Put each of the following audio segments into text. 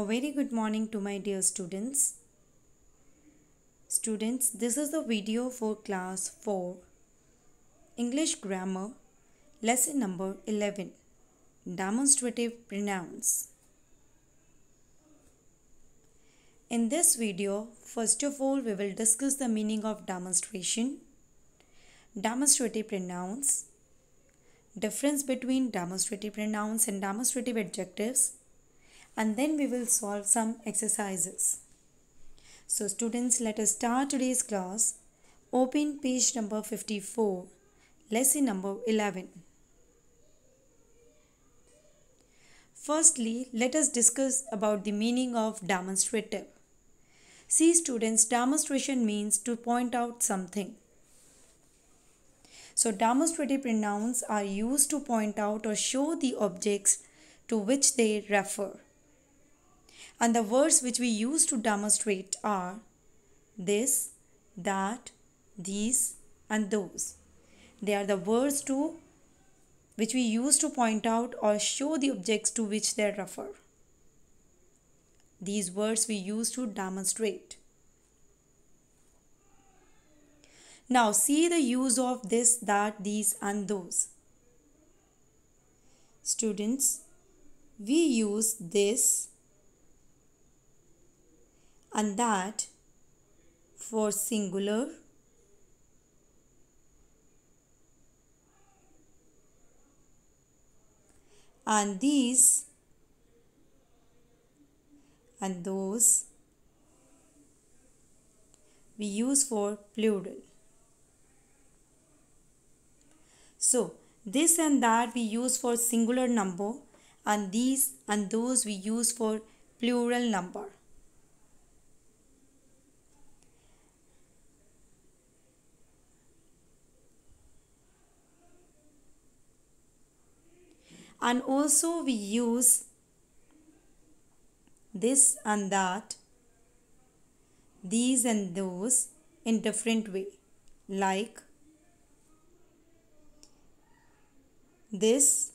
A very good morning to my dear students. Students, this is the video for class 4 English Grammar lesson number 11 Demonstrative Pronouns. In this video, first of all, we will discuss the meaning of demonstration, demonstrative pronouns, difference between demonstrative pronouns and demonstrative adjectives, and then we will solve some exercises. So students let us start today's class. Open page number 54 lesson number 11. Firstly, let us discuss about the meaning of demonstrative. See students, demonstration means to point out something. So demonstrative pronouns are used to point out or show the objects to which they refer. And the words which we use to demonstrate are this, that, these, and those. They are the words to which we use to point out or show the objects to which they refer. These words we use to demonstrate. Now see the use of this, that, these and those. Students, we use this and that for singular and these and those we use for plural. So, this and that we use for singular number and these and those we use for plural number. and also we use this and that these and those in different way like this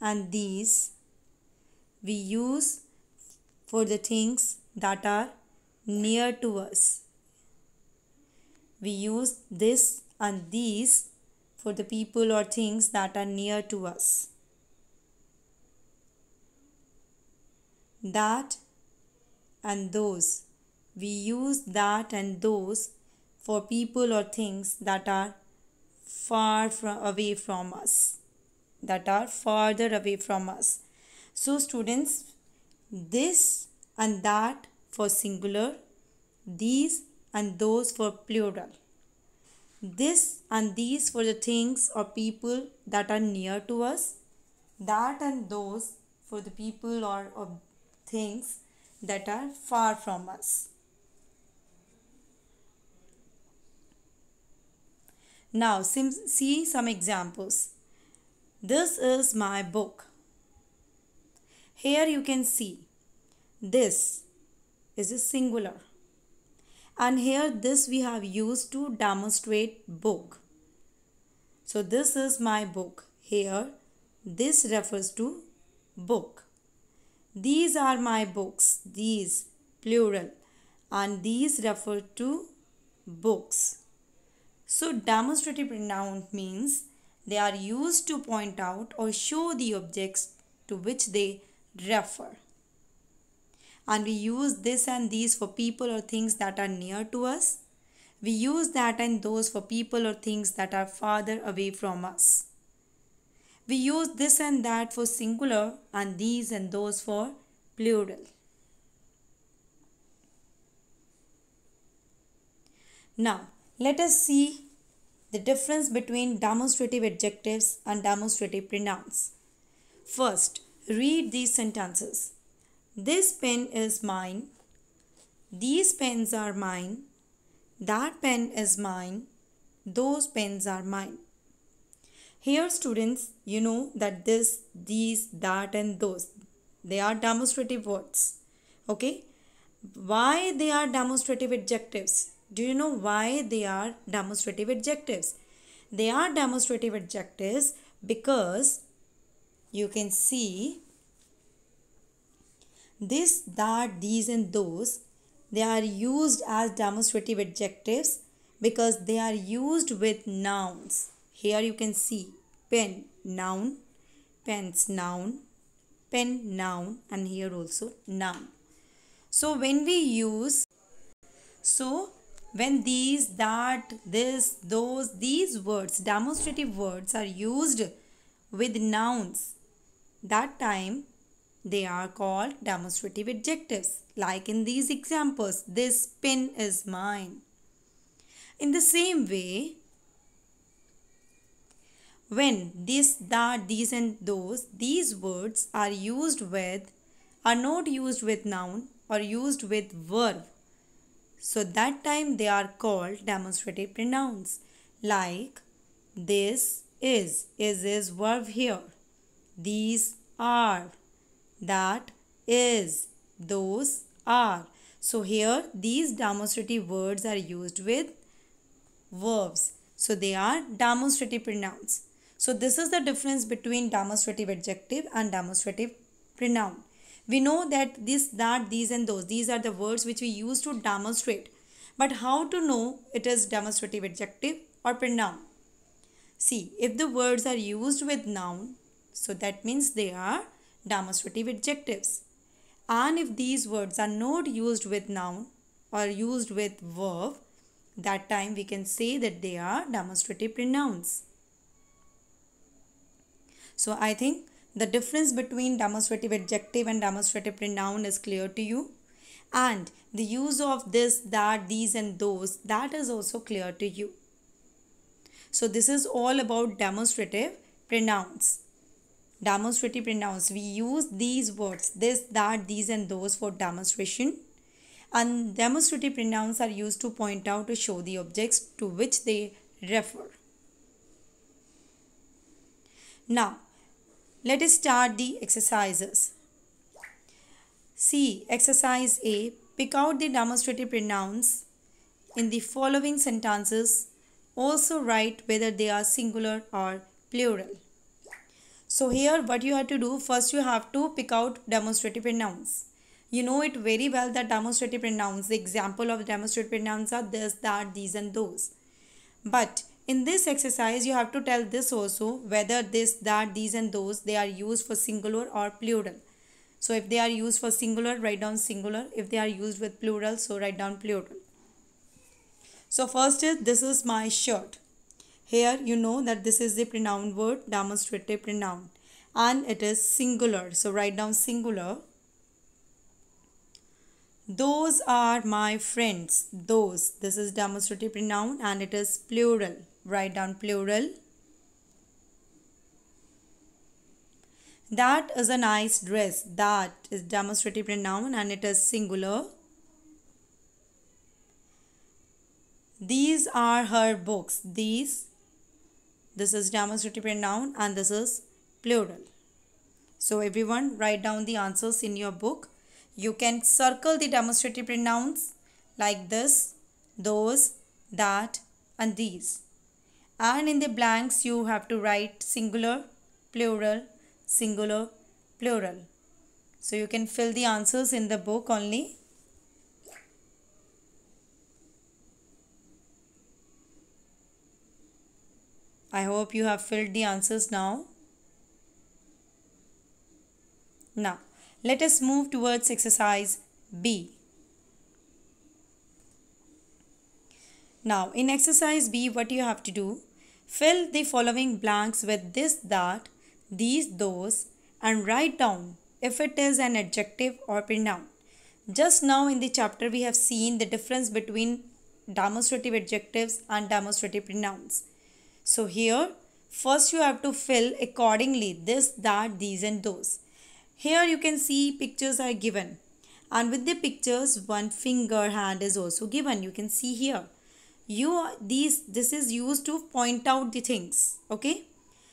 and these we use for the things that are near to us. We use this and these for the people or things that are near to us. That and those. We use that and those for people or things that are far from, away from us, that are farther away from us. So, students, this and that for singular, these and those for plural. This and these for the things or people that are near to us. That and those for the people or, of things that are far from us. Now see some examples. This is my book. Here you can see this is a singular and here this we have used to demonstrate book. So this is my book. Here this refers to book. These are my books. These plural and these refer to books. So demonstrative pronoun means they are used to point out or show the objects to which they refer and we use this and these for people or things that are near to us. We use that and those for people or things that are farther away from us. We use this and that for singular and these and those for plural. Now, let us see the difference between demonstrative adjectives and demonstrative pronouns. First, read these sentences. This pen is mine. These pens are mine. That pen is mine. Those pens are mine. Here students, you know that this, these, that and those, they are demonstrative words. Okay. Why they are demonstrative adjectives? Do you know why they are demonstrative adjectives? They are demonstrative adjectives because you can see this, that, these, and those, they are used as demonstrative adjectives because they are used with nouns. Here you can see pen, noun, pens, noun, pen, noun, and here also noun. So when we use, so when these, that, this, those, these words, demonstrative words are used with nouns, that time they are called demonstrative adjectives. Like in these examples, this pin is mine. In the same way, when this, that, these and those, these words are used with, are not used with noun or used with verb. So that time they are called demonstrative pronouns like this is, is is verb here, these are, that, is, those, are. So here these demonstrative words are used with verbs. So they are demonstrative pronouns. So this is the difference between demonstrative adjective and demonstrative pronoun. We know that this, that, these and those. These are the words which we use to demonstrate. But how to know it is demonstrative adjective or pronoun? See, if the words are used with noun, so that means they are demonstrative adjectives. And if these words are not used with noun or used with verb, that time we can say that they are demonstrative pronouns. So I think the difference between demonstrative adjective and demonstrative pronoun is clear to you and the use of this, that, these and those that is also clear to you. So this is all about demonstrative pronouns demonstrative pronouns we use these words this that these and those for demonstration and demonstrative pronouns are used to point out or show the objects to which they refer now let us start the exercises see exercise a pick out the demonstrative pronouns in the following sentences also write whether they are singular or plural so here what you have to do first you have to pick out demonstrative pronouns. You know it very well that demonstrative pronouns, the example of demonstrative pronouns are this, that, these and those. But in this exercise you have to tell this also whether this, that, these and those they are used for singular or plural. So if they are used for singular write down singular. If they are used with plural so write down plural. So first is this is my shirt. Here you know that this is the pronoun word, demonstrative pronoun and it is singular. So write down singular. Those are my friends. Those. This is demonstrative pronoun and it is plural. Write down plural. That is a nice dress. That is demonstrative pronoun and it is singular. These are her books. These this is demonstrative noun and this is plural. So everyone write down the answers in your book. You can circle the demonstrative pronouns like this, those, that and these. And in the blanks you have to write singular, plural, singular, plural. So you can fill the answers in the book only I hope you have filled the answers now. Now, let us move towards exercise B. Now, in exercise B, what you have to do? Fill the following blanks with this, that, these, those and write down if it is an adjective or pronoun. Just now in the chapter, we have seen the difference between demonstrative adjectives and demonstrative pronouns. So here first you have to fill accordingly this, that, these and those. Here you can see pictures are given and with the pictures one finger hand is also given. You can see here. You these this is used to point out the things. Okay.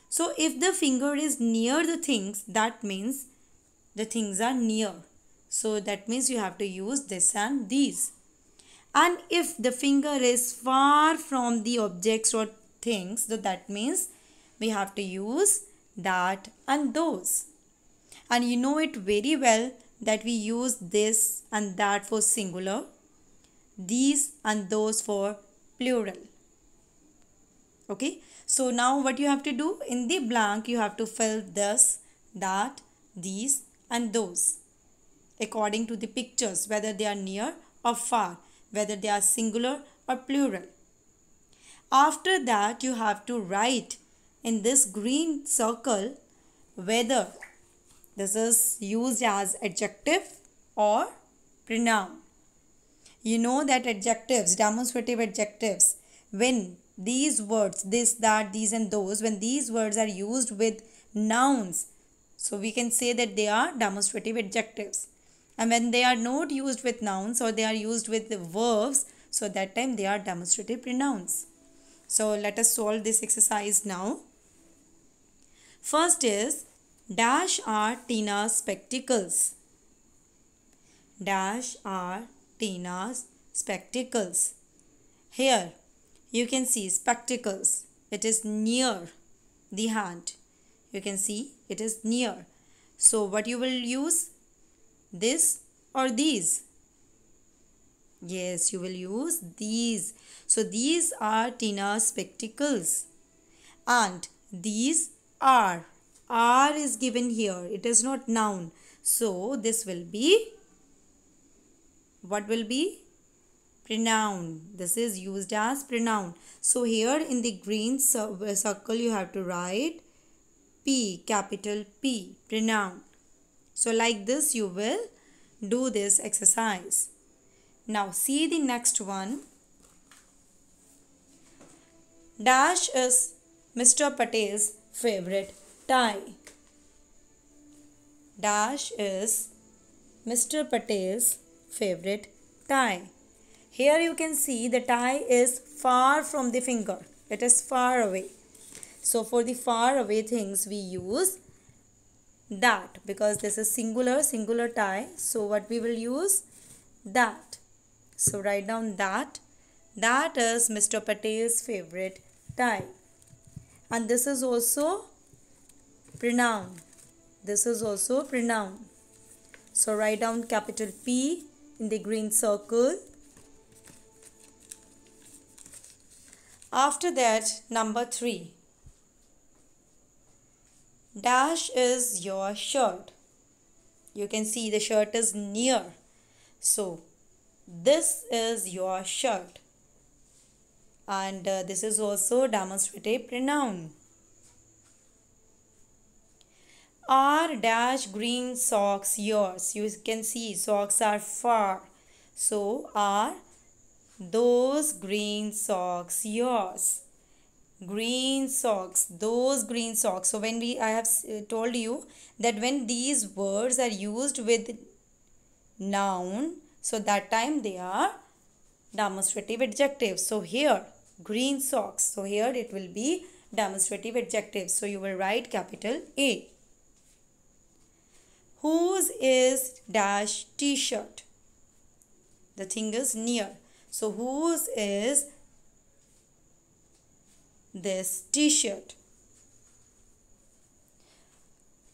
So if the finger is near the things that means the things are near. So that means you have to use this and these. And if the finger is far from the objects or things. So that means we have to use that and those. And you know it very well that we use this and that for singular, these and those for plural. Okay, so now what you have to do in the blank, you have to fill this, that, these and those according to the pictures, whether they are near or far, whether they are singular or plural. After that, you have to write in this green circle whether this is used as adjective or pronoun. You know that adjectives, demonstrative adjectives, when these words, this, that, these and those, when these words are used with nouns, so we can say that they are demonstrative adjectives. And when they are not used with nouns or they are used with verbs, so that time they are demonstrative pronouns. So let us solve this exercise now. First is dash are Tina's spectacles. Dash are Tina's spectacles. Here you can see spectacles. It is near the hand. You can see it is near. So what you will use? This or these? Yes, you will use these. So these are Tina's spectacles. And these are. R is given here. It is not noun. So this will be. What will be? Pronoun. This is used as pronoun. So here in the green uh, circle you have to write P, capital P, pronoun. So like this you will do this exercise. Now see the next one. Dash is Mr. Patel's favorite tie. Dash is Mr. Patel's favorite tie. Here you can see the tie is far from the finger. It is far away. So for the far away things we use that because this is singular, singular tie. So what we will use? That. So write down that. That is Mr. Patel's favorite tie. And this is also pronoun. This is also pronoun. So write down capital P in the green circle. After that, number 3. Dash is your shirt. You can see the shirt is near. So this is your shirt. And uh, this is also demonstrative pronoun. Are dash green socks yours? You can see socks are far. So are those green socks yours? green socks those green socks so when we i have uh, told you that when these words are used with noun so that time they are demonstrative adjectives. So here green socks. So here it will be demonstrative adjectives. So you will write capital A. Whose is dash t-shirt? The thing is near. So whose is this t-shirt?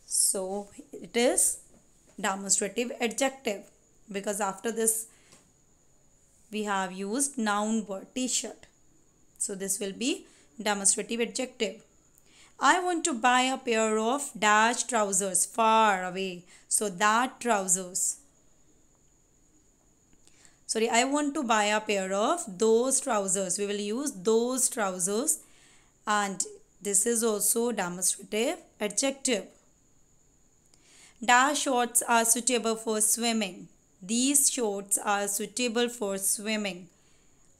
So it is demonstrative adjective because after this we have used noun word t-shirt. So this will be demonstrative adjective. I want to buy a pair of dash trousers far away. So that trousers. Sorry, I want to buy a pair of those trousers. We will use those trousers and this is also demonstrative adjective. Dash shorts are suitable for swimming. These shorts are suitable for swimming.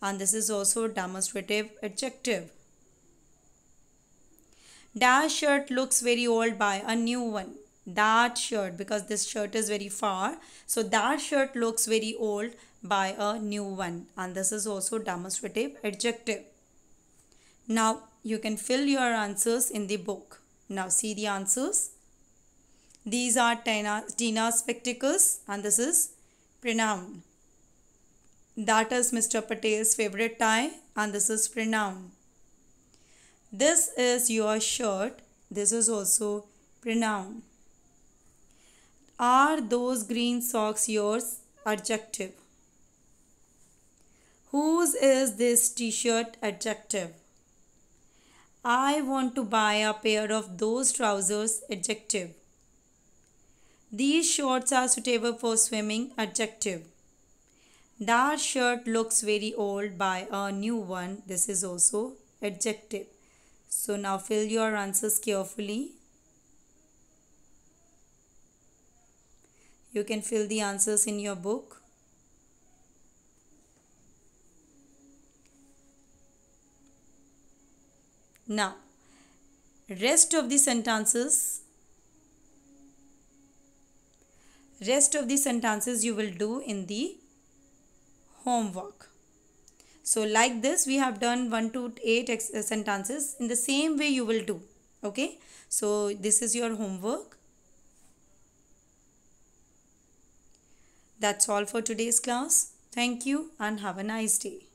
And this is also demonstrative adjective. That shirt looks very old by a new one. That shirt, because this shirt is very far. So that shirt looks very old by a new one. And this is also demonstrative adjective. Now you can fill your answers in the book. Now see the answers. These are Tina, Tina's spectacles and this is pronoun. That is Mr. Patel's favorite tie and this is pronoun. This is your shirt. This is also pronoun. Are those green socks yours? Adjective. Whose is this t-shirt? Adjective. I want to buy a pair of those trousers. Adjective. These shorts are suitable for swimming. Adjective. That shirt looks very old. Buy a new one. This is also adjective. So now fill your answers carefully. You can fill the answers in your book. Now, rest of the sentences Rest of the sentences you will do in the homework. So like this we have done 1 to 8 uh, sentences in the same way you will do. Okay. So this is your homework. That's all for today's class. Thank you and have a nice day.